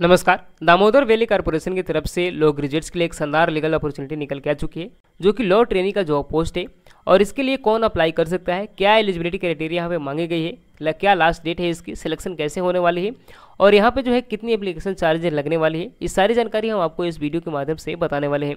नमस्कार Damodar valley corporation की तरफ से लॉ ग्रेजुएट्स के लिए एक शानदार लीगल अपॉर्चुनिटी निकल के आ चुकी है जो कि लॉ ट्रेनिंग का जॉब पोस्ट है और इसके लिए कौन अप्लाई कर सकता है क्या एलिजिबिलिटी क्राइटेरिया यहाँ पे मांगी गई है क्या लास्ट डेट है इसकी सिलेक्शन कैसे होने वाली है और यहाँ पर जो है कितनी अप्लीकेशन चार्जेज लगने वाली है ये सारी जानकारी हम आपको इस वीडियो के माध्यम से बताने वाले हैं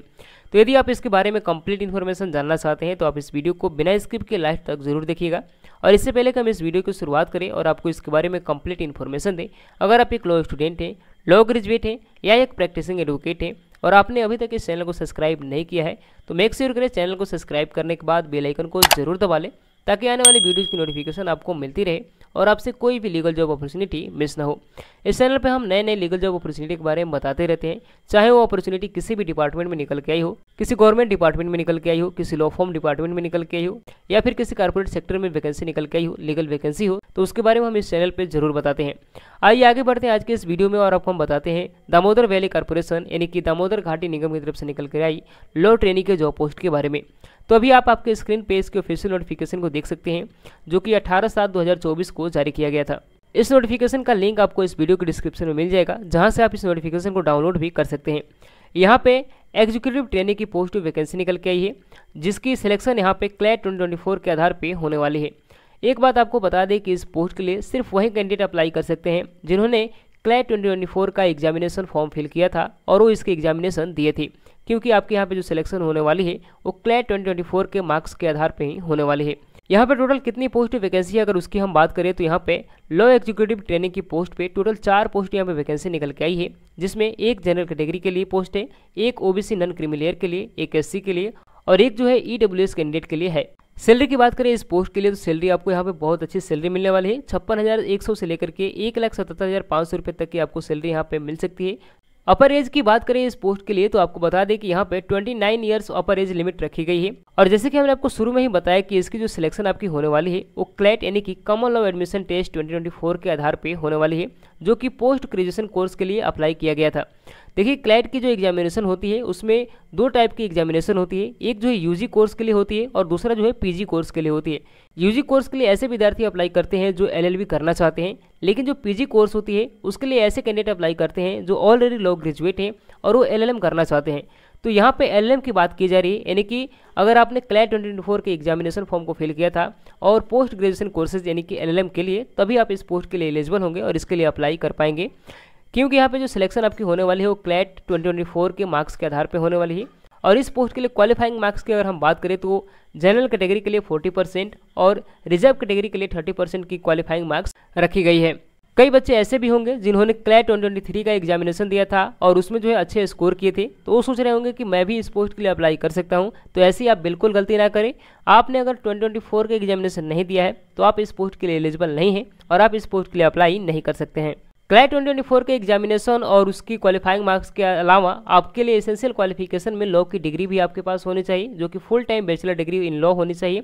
तो यदि आप इसके बारे में कंप्लीट इन्फॉर्मेशन जानना चाहते हैं तो आप इस वीडियो को बिना स्क्रिप्ट के लाइफ तक जरूर देखिएगा और इससे पहले कि हम इस वीडियो की शुरुआत करें और आपको इसके बारे में कंप्लीट इन्फॉर्मेशन दें अगर आप एक लॉ स्टूडेंट हैं लॉ ग्रेजुएट हैं या एक प्रैक्टिसिंग एडवोकेट हैं और आपने अभी तक इस चैनल को सब्सक्राइब नहीं किया है तो मेक श्योर करें चैनल को सब्सक्राइब करने के बाद बेलाइकन को जरूर दबा लें ताकि आने वाली वीडियोज़ की नोटिफिकेशन आपको मिलती रहे और आपसे कोई भी लीगल जॉब अपॉर्चुनिटी मिस ना हो इस चैनल पर हम नए नए लीगल जॉब अपॉर्चुनिटी के बारे में बताते रहते हैं चाहे वो अपॉर्चुनिटी किसी भी डिपार्टमेंट में निकल के आई हो किसी गवर्नमेंट डिपार्टमेंट में निकल के आई हो किसी लॉ फॉर्म डिपार्टमेंट में निकल के आई हो या फिर किसी कॉर्पोरेट सेक्टर में वैकेंसी निकल के आई हो लीगल वैकेंसी हो तो उसके बारे में हम इस चैनल पर जरूर बताते हैं आइए आगे बढ़ते हैं आज के इस वीडियो में और आपको हम बताते हैं दामोदर वैली कॉरपोरेशन यानी कि दामोदर घाटी निगम की तरफ से निकल कर आई लो ट्रेनिंग के जॉब पोस्ट के बारे में तो अभी आप आपके स्क्रीन पे इसके ऑफिशियल नोटिफिकेशन को देख सकते हैं जो कि 18 सात 2024 को जारी किया गया था इस नोटिफिकेशन का लिंक आपको इस वीडियो के डिस्क्रिप्शन में मिल जाएगा जहाँ से आप इस नोटिफिकेशन को डाउनलोड भी कर सकते हैं यहाँ पे एग्जीक्यूटिव ट्रेनिंग की पोस्ट वैकेंसी निकल के आई है जिसकी सिलेक्शन यहाँ पे क्लैट 2024 के आधार पर होने वाली है एक बात आपको बता दें कि इस पोस्ट के लिए सिर्फ वही कैंडिडेट अप्लाई कर सकते हैं जिन्होंने क्लैट ट्वेंटी का एग्जामिनेशन फॉर्म फिल किया था और वो इसके एग्जामिनेशन दिए थे क्योंकि आपके यहाँ पे जो सिलेक्शन होने वाली है वो क्लैट ट्वेंटी के मार्क्स के आधार पर ही होने वाली है यहाँ पे टोटल कितनी पोस्ट वैकेंसी है अगर उसकी हम बात करें तो यहाँ पे लॉ एग्जीक्यूटिव ट्रेनिंग की पोस्ट पे टोटल चार पोस्ट यहाँ पे वैकेंसी निकल के आई है जिसमें एक जनरल कैटेगरी के लिए पोस्ट है एक ओबीसी नॉन क्रिमिलेयर के लिए एक एससी के लिए और एक जो है ई e कैंडिडेट के लिए है सैलरी की बात करें इस पोस्ट के लिए तो सैलरी आपको यहाँ पे बहुत अच्छी सैलरी मिलने वाली है छप्पन हज़ार एक सौ से लेकर के एक लाख सतहत्तर हज़ार पाँच सौ रुपये तक की आपको सैलरी यहाँ पे मिल सकती है अपर एज की बात करें इस पोस्ट के लिए तो आपको बता दें कि यहाँ पे 29 nine years upper age limit रखी गई है और जैसे कि हमने आपको शुरू में ही बताया कि इसकी जो सिलेक्शन आपकी होने वाली है वो क्लैट यानी कि कॉमन लॉ एडमिशन टेस्ट 2024 के आधार पर होने वाली है जो कि पोस्ट ग्रेजुएशन कोर्स के लिए अप्लाई किया गया था देखिए क्लैट की जो एग्जामिनेशन होती है उसमें दो टाइप की एग्जामिनेशन होती है एक जो है यूजी कोर्स के लिए होती है और दूसरा जो है पीजी कोर्स के लिए होती है यूजी कोर्स के लिए ऐसे विद्यार्थी अप्लाई करते हैं जो एलएलबी करना चाहते हैं लेकिन जो पीजी कोर्स होती है उसके लिए ऐसे कैंडिडेट अप्लाई करते हैं जो ऑलरेडी लॉ ग्रेजुएट हैं और वो एल करना चाहते हैं तो यहाँ पे एल की बात की जा रही है यानी कि अगर आपने क्लैट ट्वेंटी फोर के एग्जामिनेशन फॉर्म को फिल किया था और पोस्ट ग्रेजुएशन कोर्सेज यानी कि एल के लिए तभी आप इस पोस्ट के लिए एलिजिबल होंगे और इसके लिए अप्लाई कर पाएंगे क्योंकि यहाँ पे जो सिलेक्शन आपकी होने वाली है वो क्लैट 2024 के मार्क्स के आधार पे होने वाली है और इस पोस्ट के लिए क्वालिफाइंग मार्क्स की अगर हम बात करें तो जनरल कैटेगरी के लिए 40 परसेंट और रिजर्व कैटेगरी के लिए 30 परसेंट की क्वालिफाइंग मार्क्स रखी गई है कई बच्चे ऐसे भी होंगे जिन्होंने क्लैट ट्वेंटी का एग्जामिनेशन दिया था और उसमें जो है अच्छे स्कोर किए थे तो वो सोच रहे होंगे कि मैं भी इस पोस्ट के लिए अप्लाई कर सकता हूँ तो ऐसी आप बिल्कुल गलती ना करें आपने अगर ट्वेंटी का एग्जामिनेशन नहीं दिया है तो आप इस पोस्ट के लिए एलिजिबल नहीं है और आप इस पोस्ट के लिए अप्लाई नहीं कर सकते हैं क्लाइट ट्वेंटी के एग्जामिनेशन और उसकी क्वालिफाइंग मार्क्स के अलावा आपके लिए एसेंशियल क्वालिफिकेशन में लॉ की डिग्री भी आपके पास होनी चाहिए जो कि full time bachelor degree in law होनी चाहिए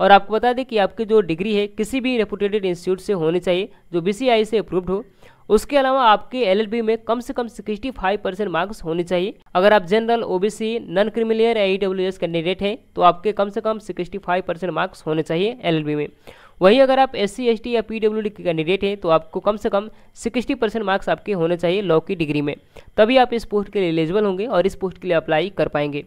और आपको बता दें कि आपकी जो डिग्री है किसी भी रेपुटेटेड इंस्टीट्यूट से होनी चाहिए जो बी से अप्रूव्ड हो उसके अलावा आपके एल में कम से कम फाइव परसेंट मार्क्स होने चाहिए अगर आप जनरल सी नॉन क्रिमिलियर या कैंडिडेट हैं तो आपके कम से कम फाइव परसेंट मार्क्स होने चाहिए एल में वहीं अगर आप एस सी या पी के कैंडिडेट हैं तो आपको कम से कम सिक्सटी परसेंट मार्क्स आपके होने चाहिए लॉ की डिग्री में तभी आप इस पोस्ट के लिए एलिजिबल होंगे और इस पोस्ट के लिए अप्लाई कर पाएंगे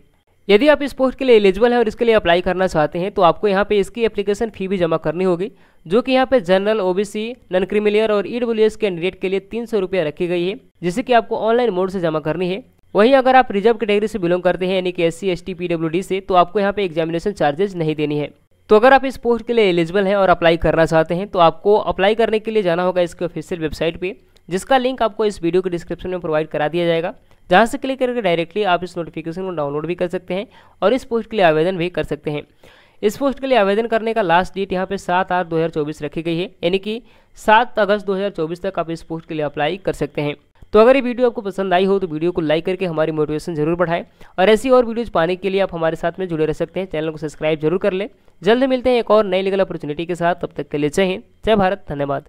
यदि आप इस पोस्ट के लिए एलिजिबल हैं और इसके लिए अप्लाई करना चाहते हैं तो आपको यहाँ पे इसकी एप्लीकेशन फ़ी भी जमा करनी होगी जो कि यहाँ पे जनरल ओबीसी नॉन क्रिमिलियर और ई e कैंडिडेट के लिए तीन सौ रुपया रखी गई है जिसे कि आपको ऑनलाइन मोड से जमा करनी है वहीं अगर आप रिजर्व कैटेगरी से बिलोंग करते हैं यानी कि एस सी से तो आपको यहाँ पे एग्जामिनेशन चार्जेज नहीं देनी है तो अगर आप इस पोस्ट के लिए एलिजिबल हैं और अप्लाई करना चाहते हैं तो आपको अप्लाई करने के लिए जाना होगा इसके ऑफिशियल वेबसाइट पर जिसका लिंक आपको इस वीडियो के डिस्क्रिप्शन में प्रोवाइड करा दिया जाएगा जहाँ से क्लिक करके डायरेक्टली आप इस नोटिफिकेशन को डाउनलोड भी कर सकते हैं और इस पोस्ट के लिए आवेदन भी कर सकते हैं इस पोस्ट के लिए आवेदन करने का लास्ट डेट यहाँ पे सात आठ दो रखी गई है यानी कि सात अगस्त दो तक आप इस पोस्ट के लिए अप्लाई कर सकते हैं तो अगर ये वीडियो आपको पसंद आई हो तो वीडियो को लाइक करके हमारी मोटिवेशन जरूर बढ़ाएं और ऐसी और वीडियोज़ पाने के लिए आप हमारे साथ में जुड़े रह सकते हैं चैनल को सब्सक्राइब जरूर कर लें जल्द मिलते हैं एक और नई लीगल अपॉर्चुनिटी के साथ तब तक के लिए चाहिए जय भारत धन्यवाद